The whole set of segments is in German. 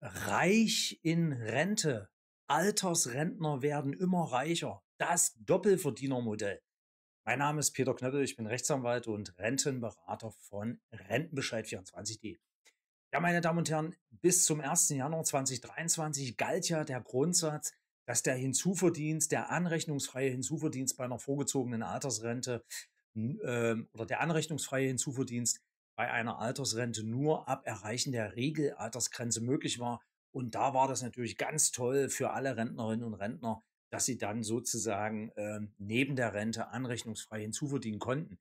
reich in Rente. Altersrentner werden immer reicher. Das Doppelverdienermodell. Mein Name ist Peter Knöppel, ich bin Rechtsanwalt und Rentenberater von Rentenbescheid24.de. Ja, meine Damen und Herren, bis zum 1. Januar 2023 galt ja der Grundsatz, dass der Hinzuverdienst, der anrechnungsfreie Hinzuverdienst bei einer vorgezogenen Altersrente äh, oder der anrechnungsfreie Hinzuverdienst bei einer Altersrente nur ab Erreichen der Regelaltersgrenze möglich war. Und da war das natürlich ganz toll für alle Rentnerinnen und Rentner, dass sie dann sozusagen äh, neben der Rente anrechnungsfrei hinzuverdienen konnten.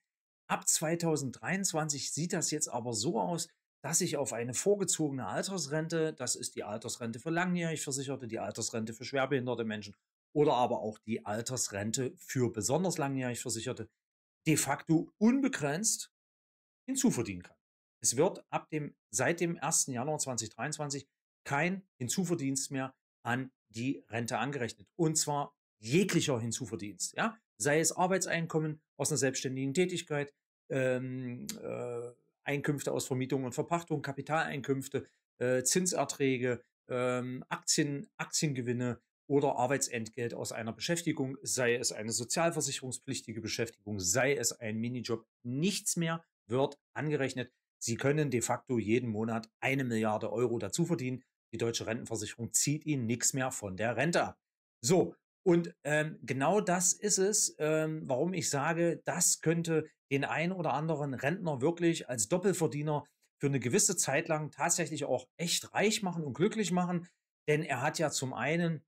Ab 2023 sieht das jetzt aber so aus, dass ich auf eine vorgezogene Altersrente, das ist die Altersrente für langjährig Versicherte, die Altersrente für schwerbehinderte Menschen oder aber auch die Altersrente für besonders langjährig Versicherte, de facto unbegrenzt hinzuverdienen kann. Es wird ab dem, seit dem 1. Januar 2023 kein Hinzuverdienst mehr an die Rente angerechnet. Und zwar jeglicher Hinzuverdienst, ja. Sei es Arbeitseinkommen aus einer selbstständigen Tätigkeit, ähm, äh, Einkünfte aus Vermietung und Verpachtung, Kapitaleinkünfte, äh, Zinserträge, ähm, Aktien, Aktiengewinne oder Arbeitsentgelt aus einer Beschäftigung, sei es eine sozialversicherungspflichtige Beschäftigung, sei es ein Minijob, nichts mehr wird angerechnet. Sie können de facto jeden Monat eine Milliarde Euro dazu verdienen. Die deutsche Rentenversicherung zieht Ihnen nichts mehr von der Rente ab. So, und ähm, genau das ist es, ähm, warum ich sage, das könnte den einen oder anderen Rentner wirklich als Doppelverdiener für eine gewisse Zeit lang tatsächlich auch echt reich machen und glücklich machen. Denn er hat ja zum einen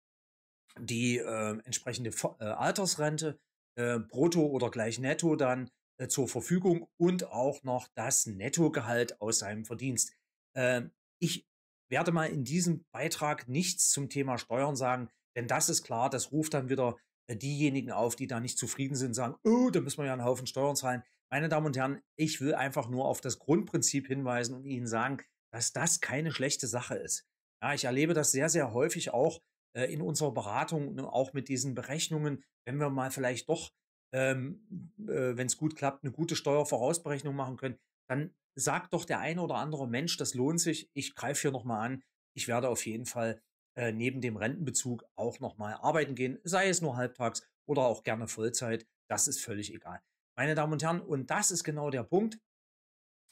die ähm, äh, entsprechende Altersrente, äh, brutto oder gleich netto dann, äh, zur Verfügung und auch noch das Nettogehalt aus seinem Verdienst. Ähm, ich werde mal in diesem Beitrag nichts zum Thema Steuern sagen, denn das ist klar, das ruft dann wieder äh, diejenigen auf, die da nicht zufrieden sind, sagen, oh, da müssen wir ja einen Haufen Steuern zahlen. Meine Damen und Herren, ich will einfach nur auf das Grundprinzip hinweisen und Ihnen sagen, dass das keine schlechte Sache ist. Ja, ich erlebe das sehr, sehr häufig auch äh, in unserer Beratung, und auch mit diesen Berechnungen, wenn wir mal vielleicht doch ähm, äh, wenn es gut klappt, eine gute Steuervorausberechnung machen können, dann sagt doch der eine oder andere Mensch, das lohnt sich, ich greife hier nochmal an, ich werde auf jeden Fall äh, neben dem Rentenbezug auch nochmal arbeiten gehen, sei es nur halbtags oder auch gerne Vollzeit, das ist völlig egal. Meine Damen und Herren, und das ist genau der Punkt.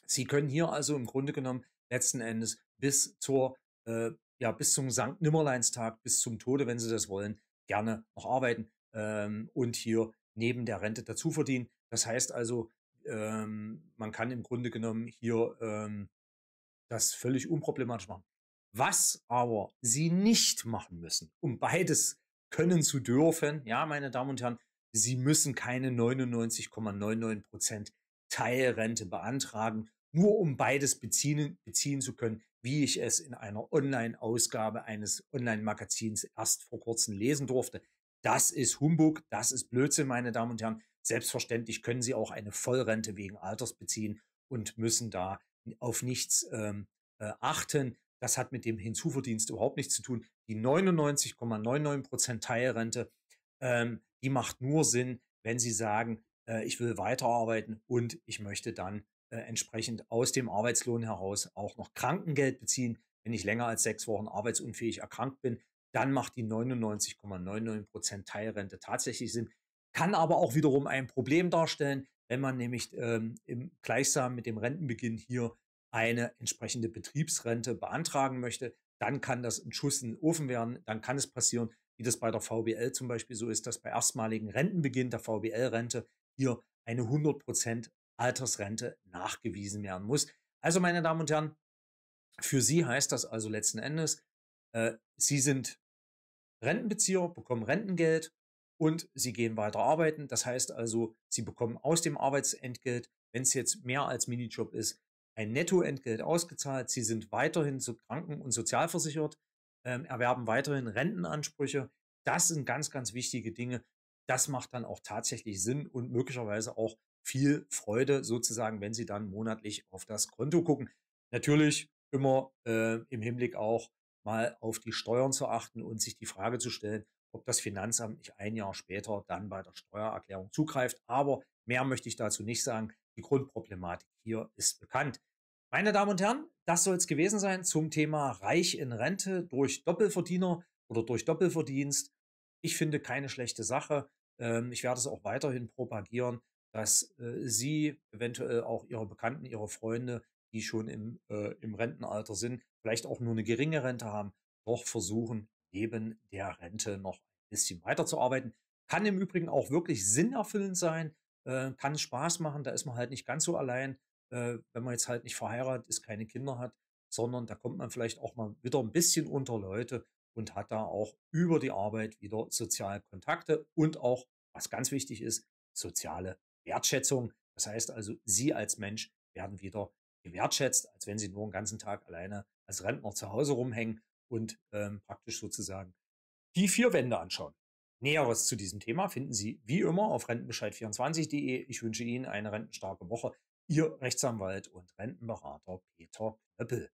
Sie können hier also im Grunde genommen letzten Endes bis zur äh, ja bis zum Sankt Nimmerleinstag, bis zum Tode, wenn Sie das wollen, gerne noch arbeiten ähm, und hier neben der Rente dazu verdienen. Das heißt also, ähm, man kann im Grunde genommen hier ähm, das völlig unproblematisch machen. Was aber Sie nicht machen müssen, um beides können zu dürfen, ja, meine Damen und Herren, Sie müssen keine 99,99 Teilrente beantragen, nur um beides beziehen, beziehen zu können, wie ich es in einer Online-Ausgabe eines Online-Magazins erst vor kurzem lesen durfte. Das ist Humbug, das ist Blödsinn, meine Damen und Herren. Selbstverständlich können Sie auch eine Vollrente wegen Alters beziehen und müssen da auf nichts ähm, äh, achten. Das hat mit dem Hinzuverdienst überhaupt nichts zu tun. Die 99,99 Teilrente, ähm, die macht nur Sinn, wenn Sie sagen, äh, ich will weiterarbeiten und ich möchte dann äh, entsprechend aus dem Arbeitslohn heraus auch noch Krankengeld beziehen, wenn ich länger als sechs Wochen arbeitsunfähig erkrankt bin dann macht die 99,99% Teilrente tatsächlich Sinn. Kann aber auch wiederum ein Problem darstellen, wenn man nämlich ähm, im, gleichsam mit dem Rentenbeginn hier eine entsprechende Betriebsrente beantragen möchte. Dann kann das ein Schuss in den Ofen werden. Dann kann es passieren, wie das bei der VBL zum Beispiel so ist, dass bei erstmaligen Rentenbeginn der VBL-Rente hier eine 100% Altersrente nachgewiesen werden muss. Also meine Damen und Herren, für Sie heißt das also letzten Endes, äh, Sie sind Rentenbezieher bekommen Rentengeld und sie gehen weiter arbeiten. Das heißt also, sie bekommen aus dem Arbeitsentgelt, wenn es jetzt mehr als Minijob ist, ein Nettoentgelt ausgezahlt. Sie sind weiterhin zu Kranken- und Sozialversichert, ähm, erwerben weiterhin Rentenansprüche. Das sind ganz, ganz wichtige Dinge. Das macht dann auch tatsächlich Sinn und möglicherweise auch viel Freude sozusagen, wenn Sie dann monatlich auf das Konto gucken. Natürlich immer äh, im Hinblick auch mal auf die Steuern zu achten und sich die Frage zu stellen, ob das Finanzamt nicht ein Jahr später dann bei der Steuererklärung zugreift. Aber mehr möchte ich dazu nicht sagen. Die Grundproblematik hier ist bekannt. Meine Damen und Herren, das soll es gewesen sein zum Thema Reich in Rente durch Doppelverdiener oder durch Doppelverdienst. Ich finde keine schlechte Sache. Ähm, ich werde es auch weiterhin propagieren, dass äh, Sie eventuell auch Ihre Bekannten, Ihre Freunde, die schon im, äh, im Rentenalter sind, vielleicht auch nur eine geringe Rente haben, doch versuchen, neben der Rente noch ein bisschen weiterzuarbeiten. Kann im Übrigen auch wirklich sinnerfüllend sein, äh, kann Spaß machen, da ist man halt nicht ganz so allein, äh, wenn man jetzt halt nicht verheiratet ist, keine Kinder hat, sondern da kommt man vielleicht auch mal wieder ein bisschen unter Leute und hat da auch über die Arbeit wieder soziale Kontakte und auch, was ganz wichtig ist, soziale Wertschätzung. Das heißt also, Sie als Mensch werden wieder gewertschätzt, als wenn Sie nur einen ganzen Tag alleine als Rentner zu Hause rumhängen und ähm, praktisch sozusagen die vier Wände anschauen. Näheres zu diesem Thema finden Sie wie immer auf rentenbescheid24.de. Ich wünsche Ihnen eine rentenstarke Woche. Ihr Rechtsanwalt und Rentenberater Peter Knöppel.